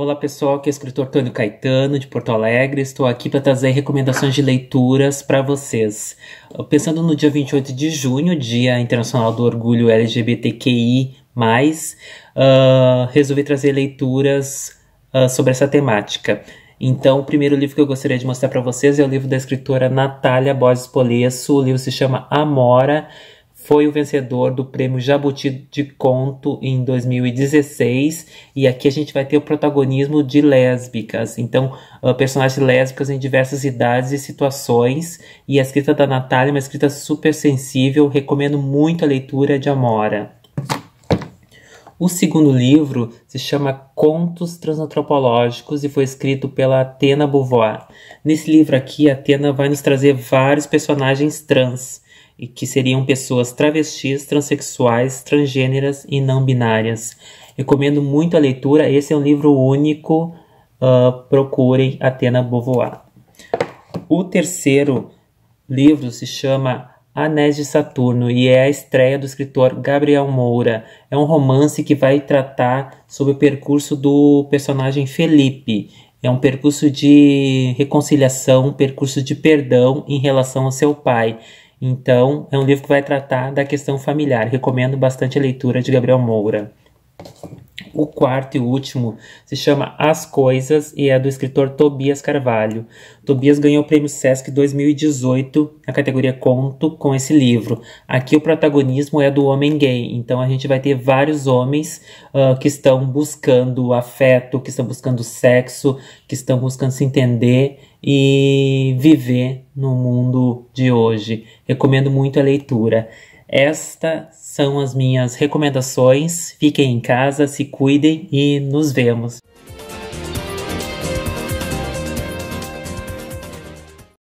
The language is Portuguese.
Olá pessoal, aqui é o escritor Tônio Caetano, de Porto Alegre. Estou aqui para trazer recomendações de leituras para vocês. Pensando no dia 28 de junho, Dia Internacional do Orgulho LGBTQI, uh, ah, resolvi trazer leituras uh, sobre essa temática. Então, o primeiro livro que eu gostaria de mostrar para vocês é o livro da escritora Natália Borges Polesso. O livro se chama Amora foi o vencedor do prêmio Jabuti de Conto em 2016 e aqui a gente vai ter o protagonismo de lésbicas, então uh, personagens lésbicas em diversas idades e situações e a escrita da Natália é uma escrita super sensível, recomendo muito a leitura de Amora. O segundo livro se chama Contos Transantropológicos e foi escrito pela Atena Beauvoir. Nesse livro aqui, a Atena vai nos trazer vários personagens trans e que seriam pessoas travestis, transexuais, transgêneras e não binárias. Recomendo muito a leitura, esse é um livro único, uh, procurem Atena Beauvoir. O terceiro livro se chama Anéis de Saturno e é a estreia do escritor Gabriel Moura. É um romance que vai tratar sobre o percurso do personagem Felipe. É um percurso de reconciliação, um percurso de perdão em relação ao seu pai. Então, é um livro que vai tratar da questão familiar. Recomendo bastante a leitura de Gabriel Moura. O quarto e último se chama As Coisas e é do escritor Tobias Carvalho. Tobias ganhou o prêmio SESC 2018 na categoria Conto com esse livro. Aqui o protagonismo é do homem gay, então a gente vai ter vários homens uh, que estão buscando afeto, que estão buscando sexo, que estão buscando se entender e viver no mundo de hoje. Recomendo muito a leitura. Estas são as minhas recomendações. Fiquem em casa, se cuidem e nos vemos.